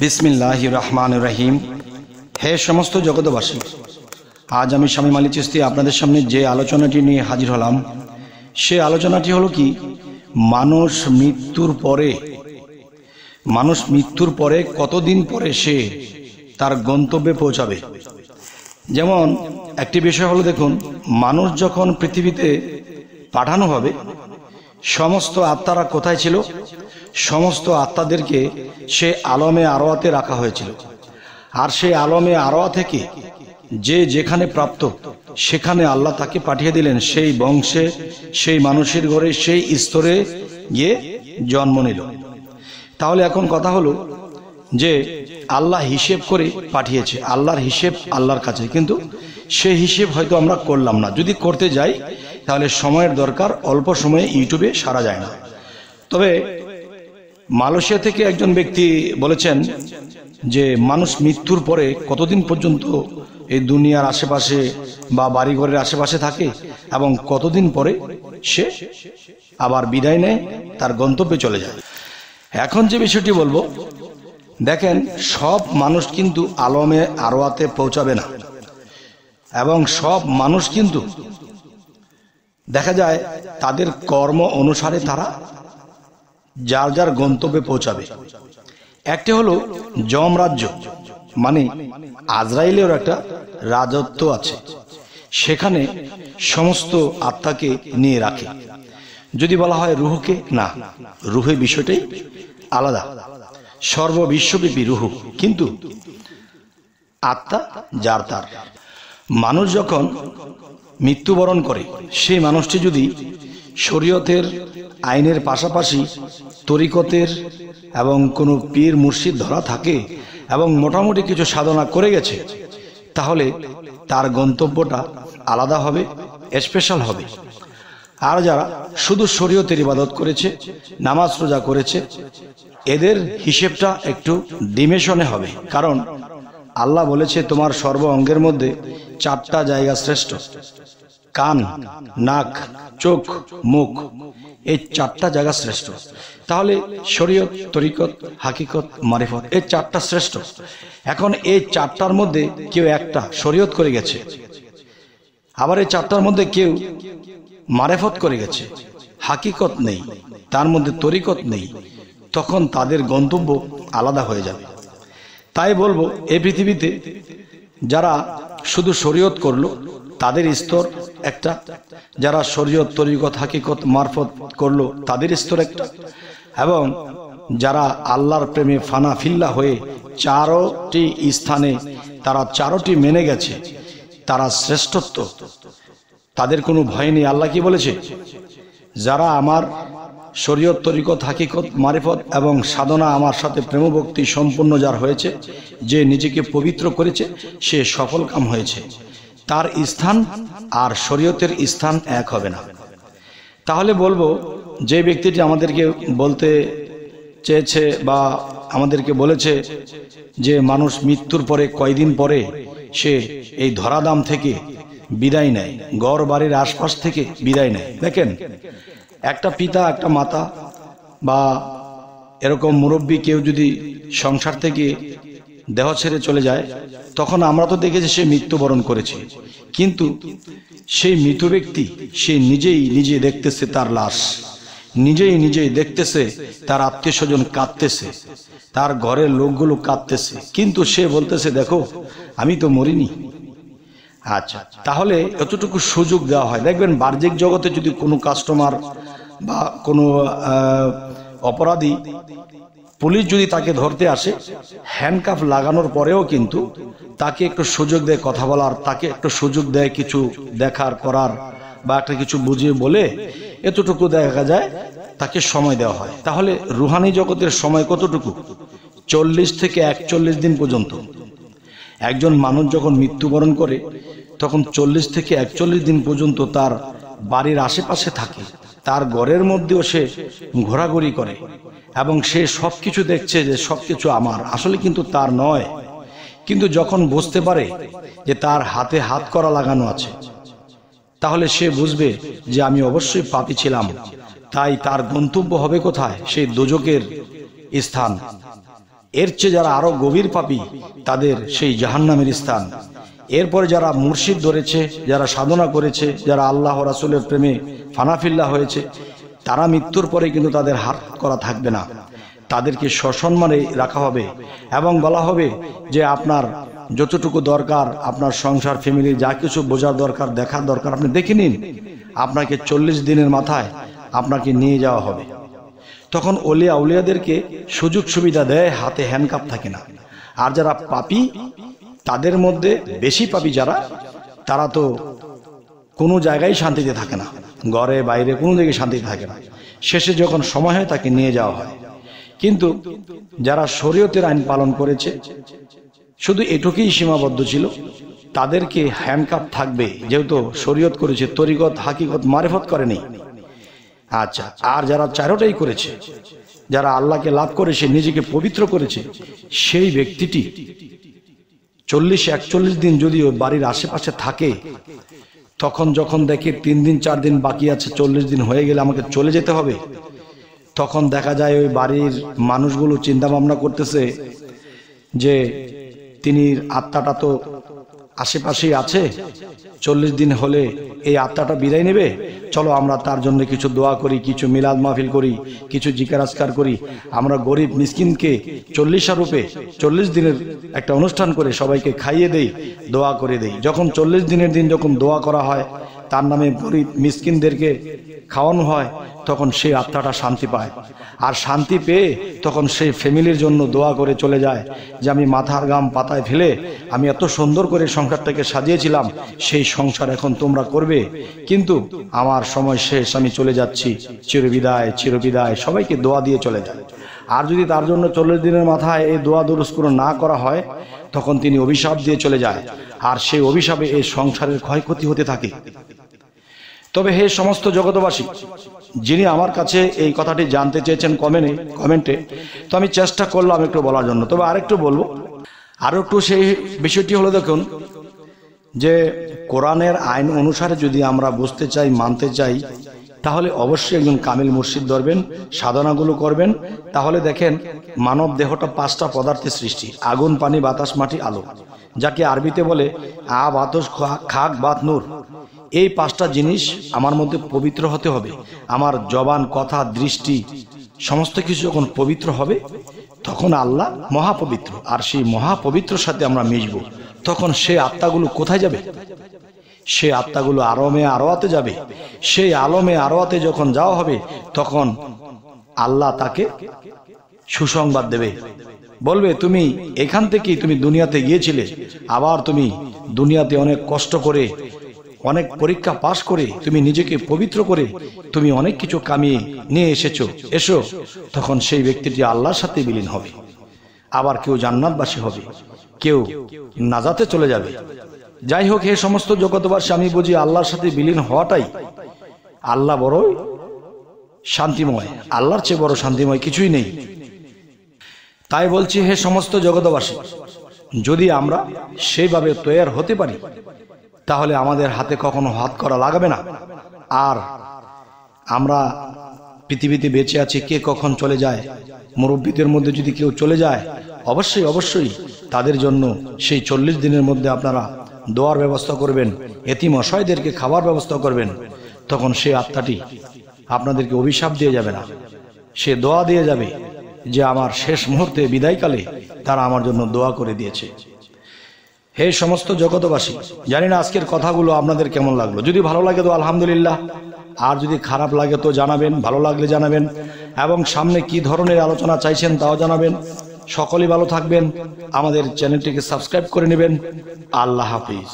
বিসমিল্লাহ রহমান রহিম হে সমস্ত জগতবাসী আজ আমি স্বামী মালি চিস্তি আপনাদের সামনে যে আলোচনাটি নিয়ে হাজির হলাম সে আলোচনাটি হলো কি মানুষ মৃত্যুর পরে মানুষ মৃত্যুর পরে কতদিন পরে সে তার গন্তব্যে পৌঁছাবে যেমন একটি বিষয় হলো দেখুন মানুষ যখন পৃথিবীতে পাঠানো হবে সমস্ত আত্মারা কোথায় ছিল সমস্ত আত্মাদেরকে সে আলমে আরোয়াতে রাখা হয়েছিল আর সেই আলমে আরোয়া থেকে যে যেখানে প্রাপ্ত সেখানে আল্লাহ তাকে পাঠিয়ে দিলেন সেই বংশে সেই মানুষের ঘরে সেই স্তরে গিয়ে জন্ম নিল তাহলে এখন কথা হলো যে আল্লাহ হিসেব করে পাঠিয়েছে আল্লাহর হিসেব আল্লাহর কাছে কিন্তু সে হিসেব হয়তো আমরা করলাম না যদি করতে যাই তাহলে সময়ের দরকার অল্প সময়ে ইউটিউবে সারা যায় না তবে মালয়েশিয়া থেকে একজন ব্যক্তি বলেছেন যে মানুষ মৃত্যুর পরে কতদিন পর্যন্ত এই দুনিয়ার আশেপাশে বা বাড়িঘরের আশেপাশে থাকে এবং কতদিন পরে সে আবার বিদায় নেয় তার গন্তব্যে চলে যায় এখন যে বিষয়টি বলবো দেখেন সব মানুষ কিন্তু আলমে আরোয়াতে পৌঁছাবে না এবং সব মানুষ কিন্তু দেখা যায় তাদের কর্ম অনুসারে তারা যার যার গন্তব্যে পৌঁছাবে একটি হলো যম রাজ্য মানে আজরাইলের একটা রাজত্ব আছে সেখানে সমস্ত আত্মাকে নিয়ে রাখে যদি বলা হয় রুহুকে না রুহে বিষয়টাই আলাদা সর্ববিশ্বব্যাপী রুহু কিন্তু আত্মা যার তার মানুষ যখন মৃত্যুবরণ করে সেই মানুষটি যদি শরীয়তের আইনের পাশাপাশি তরিকতের এবং কোনো পীর মুর্শিদ ধরা থাকে এবং মোটামুটি কিছু সাধনা করে গেছে তাহলে তার গন্তব্যটা আলাদা হবে স্পেশাল হবে আর যারা শুধু শরীয়তের ইবাদত করেছে নামাজ রোজা করেছে এদের হিসেবটা একটু ডিমেশনে হবে কারণ আল্লাহ বলেছে তোমার সর্ব অঙ্গের মধ্যে চারটা জায়গা শ্রেষ্ঠ কান নাক চোখ মুখ এই চারটা জায়গা শ্রেষ্ঠ তাহলে শরীয়ত তরিকত হাকিকত মারিফত এই চারটা শ্রেষ্ঠ এখন এই চারটার মধ্যে কেউ একটা শরীয়ত করে গেছে আবার এই চারটার মধ্যে কেউ মারেফত করে গেছে হাকিকত নেই তার মধ্যে তরিকত নেই তখন তাদের গন্তব্য আলাদা হয়ে যাবে তাই বলবো এই পৃথিবীতে যারা শুধু শরীয়ত করলো তাদের স্তর একটা যারা শরীয়ত তরিকত হাকিকত মারফত করলো তাদের স্তর একটা এবং যারা আল্লাহর প্রেমে ফানা ফিল্লা হয়ে চারোটি স্থানে তারা চারোটি মেনে গেছে তারা শ্রেষ্ঠত্ব তাদের কোনো ভয় নেই আল্লাহ কি বলেছে যারা আমার শরীয়ত তরিকত হাকিকত মারিফত এবং সাধনা আমার সাথে প্রেমভক্তি সম্পূর্ণ যার হয়েছে যে নিজেকে পবিত্র করেছে সে সফল কাম হয়েছে তার স্থান আর শরীয়তের স্থান এক হবে না তাহলে বলবো যে ব্যক্তিটি আমাদেরকে বলতে চেয়েছে বা আমাদেরকে বলেছে যে মানুষ মৃত্যুর পরে কয়দিন পরে সে এই ধরাদাম থেকে বিদায় নেয় গড় বাড়ির আশপাশ থেকে বিদায় নেয় দেখেন একটা পিতা একটা মাতা বা এরকম মুরব্বী কেউ যদি সংসার থেকে দেহ ছেড়ে চলে যায় তখন আমরা তো দেখেছি সে মৃত্যুবরণ করেছে কিন্তু সেই মৃত ব্যক্তি সে নিজেই নিজে দেখতেছে তার লাশ নিজেই নিজেই দেখতেছে তার আত্মীয় স্বজন কাঁদতেছে তার ঘরের লোকগুলো কাঁদতেছে কিন্তু সে বলতেছে দেখো আমি তো মরিনি আচ্ছা তাহলে এতটুকু সুযোগ দেওয়া হয় দেখবেন বাহ্যিক জগতে যদি কোনো কাস্টমার বা কোনো অপরাধী পুলিশ যদি তাকে ধরতে আসে হ্যান্ডকাফ লাগানোর পরেও কিন্তু তাকে একটু সুযোগ দেয় কথা বলার তাকে একটু সুযোগ দেয় কিছু দেখার করার বা একটা কিছু বুঝিয়ে বলে এতটুকু দেখা যায় তাকে সময় দেওয়া হয় তাহলে রুহানি জগতের সময় কতটুকু চল্লিশ থেকে একচল্লিশ দিন পর্যন্ত একজন মানুষ যখন মৃত্যুবরণ করে তখন চল্লিশ থেকে একচল্লিশ দিন পর্যন্ত তার বাড়ির আশেপাশে থাকে তার গড়ের মধ্যেও সে ঘোরাঘুরি করে এবং সে সব কিছু দেখছে যে সব কিছু আমার আসলে কিন্তু তার নয় কিন্তু যখন বুঝতে পারে যে তার হাতে হাত করা লাগানো আছে তাহলে সে বুঝবে যে আমি অবশ্যই পাপি ছিলাম তাই তার গন্তব্য হবে কোথায় সেই দুজকের স্থান এর চেয়ে যারা আরো গভীর পাপি তাদের সেই জাহান্নামের স্থান এরপরে যারা মুর্শিদ ধরেছে যারা সাধনা করেছে যারা আল্লাহ রাসুলের প্রেমে ফানাফিল্লা হয়েছে তারা মৃত্যুর পরে কিন্তু তাদের হাত করা থাকবে না তাদেরকে সসম্মানে রাখা হবে এবং বলা হবে যে আপনার যতটুকু দরকার আপনার সংসার ফ্যামিলি যা কিছু বোঝার দরকার দেখার দরকার আপনি দেখে নিন আপনাকে চল্লিশ দিনের মাথায় আপনাকে নিয়ে যাওয়া হবে তখন অলিয়া উলিয়াদেরকে সুযোগ সুবিধা দেয় হাতে হ্যান্ডকাপ থাকে না আর যারা পাপি তাদের মধ্যে বেশি পাপি যারা তারা তো কোনো জায়গায় শান্তিতে থাকে না ঘরে বাইরে কোনো দিকে শান্তি থাকে না শেষে যখন সময় হয় তাকে নিয়ে যাওয়া হয় কিন্তু যারা শরীয়তের আইন পালন করেছে শুধু এটুকুই সীমাবদ্ধ ছিল তাদেরকে হ্যান্ডকাপ থাকবে যেহেতু শরীয়ত করেছে তরিগত হাকিগত মারেফত করেনি আচ্ছা আর যারা চারোটাই করেছে যারা আল্লাহকে লাভ করেছে নিজেকে পবিত্র করেছে সেই ব্যক্তিটি চল্লিশ একচল্লিশ দিন যদি বাড়ির আশেপাশে থাকে তখন যখন দেখি তিন দিন চার দিন বাকি আছে চল্লিশ দিন হয়ে গেলে আমাকে চলে যেতে হবে তখন দেখা যায় ওই বাড়ির মানুষগুলো চিন্তা ভাবনা করতেছে যে তিনি আত্মাটা তো আশেপাশেই আছে চল্লিশ দিন হলে এই আত্মাটা বিদায় নেবে চলো আমরা তার জন্য কিছু দোয়া করি কিছু মিলাদ মাহফিল করি কিছু জিকারাজকার করি আমরা গরিব মিসকিনকে চল্লিশা রূপে চল্লিশ দিনের একটা অনুষ্ঠান করে সবাইকে খাইয়ে দেই দোয়া করে দেই যখন চল্লিশ দিনের দিন যখন দোয়া করা হয় তার নামে গরিব মিসকিনদেরকে খাওয়ানো হয় তখন সেই আত্মাটা শান্তি পায় আর শান্তি পেয়ে তখন সেই ফ্যামিলির জন্য দোয়া করে চলে যায় যে আমি মাথার গাম পাতায় ফেলে আমি এত সুন্দর করে সংসারটাকে সাজিয়েছিলাম সেই সংসার এখন তোমরা করবে কিন্তু আমার সময় শেষ আমি চলে যাচ্ছি চিরবিদায় চিরবিদায় সবাইকে দোয়া দিয়ে চলে যায় আর যদি তার জন্য চল্লিশ দিনের মাথায় এই দোয়া দুরস্কুর না করা হয় তখন তিনি অভিশাপ দিয়ে চলে যায় আর সেই অভিশাপে এই সংসারের ক্ষয়ক্ষতি হতে থাকে তবে হে সমস্ত জগতবাসী যিনি আমার কাছে এই কথাটি জানতে চেয়েছেন কমেনে কমেন্টে তো আমি চেষ্টা করলাম একটু বলার জন্য তবে আরেকটু বলবো আরো একটু সেই বিষয়টি হলো দেখুন যে কোরআনের আইন অনুসারে যদি আমরা বুঝতে চাই মানতে চাই তাহলে অবশ্যই একজন কামিল মুর্শিদ ধরবেন সাধনাগুলো করবেন তাহলে দেখেন মানব দেহটা পাঁচটা পদার্থের সৃষ্টি আগুন পানি বাতাস মাটি আলো যাকে আরবিতে বলে আ বাতস খাক বাত নূর এই পাঁচটা জিনিস আমার মধ্যে পবিত্র হতে হবে আমার জবান কথা দৃষ্টি সমস্ত কিছু যখন পবিত্র হবে তখন আল্লাহ মহাপবিত্র আর সেই মহাপবিত্রর সাথে আমরা মিশব তখন সে আত্মাগুলো কোথায় যাবে সে আত্মাগুলো আরমে আরোয়াতে যাবে সেই আলমে আরোয়াতে যখন যাওয়া হবে তখন আল্লাহ তাকে সুসংবাদ দেবে বলবে তুমি এখান থেকেই তুমি দুনিয়াতে গিয়েছিলে আবার তুমি দুনিয়াতে অনেক কষ্ট করে অনেক পরীক্ষা পাশ করে তুমি নিজেকে পবিত্র করে তুমি অনেক কিছু কামিয়ে নিয়ে এসেছো এসো তখন সেই ব্যক্তিটি আল্লাহর সাথে বিলীন হবে আবার কেউ জান্নাতবাসী হবে কেউ নাজাতে চলে যাবে যাই হোক হে সমস্ত জগতবার স্বামী বুঝি আল্লাহর সাথে বিলীন হওয়াটাই আল্লাহ বড় শান্তিময় আল্লাহর চেয়ে বড় শান্তিময় কিছুই নেই তাই বলছি হে সমস্ত জগতবাসী যদি আমরা সেইভাবে তৈয়ার হতে পারি তাহলে আমাদের হাতে কখনো হাত করা লাগবে না আর আমরা পৃথিবীতে বেঁচে আছি কে কখন চলে যায় মুরব্বীদের মধ্যে যদি কেউ চলে যায় অবশ্যই অবশ্যই তাদের জন্য সেই চল্লিশ দিনের মধ্যে আপনারা দোয়ার ব্যবস্থা করবেন এতিম অসহায়দেরকে খাবার ব্যবস্থা করবেন তখন সে আত্মাটি আপনাদেরকে অভিশাপ দিয়ে যাবে না সে দোয়া দিয়ে যাবে যে আমার শেষ মুহূর্তে বিদায়কালে তারা আমার জন্য দোয়া করে দিয়েছে হে সমস্ত জগতবাসী জানি না আজকের কথাগুলো আপনাদের কেমন লাগলো যদি ভালো লাগে তো আলহামদুলিল্লাহ আর যদি খারাপ লাগে তো জানাবেন ভালো লাগলে জানাবেন এবং সামনে কি ধরনের আলোচনা চাইছেন তাও জানাবেন সকলেই ভালো থাকবেন আমাদের চ্যানেলটিকে সাবস্ক্রাইব করে নেবেন আল্লাহ হাফিজ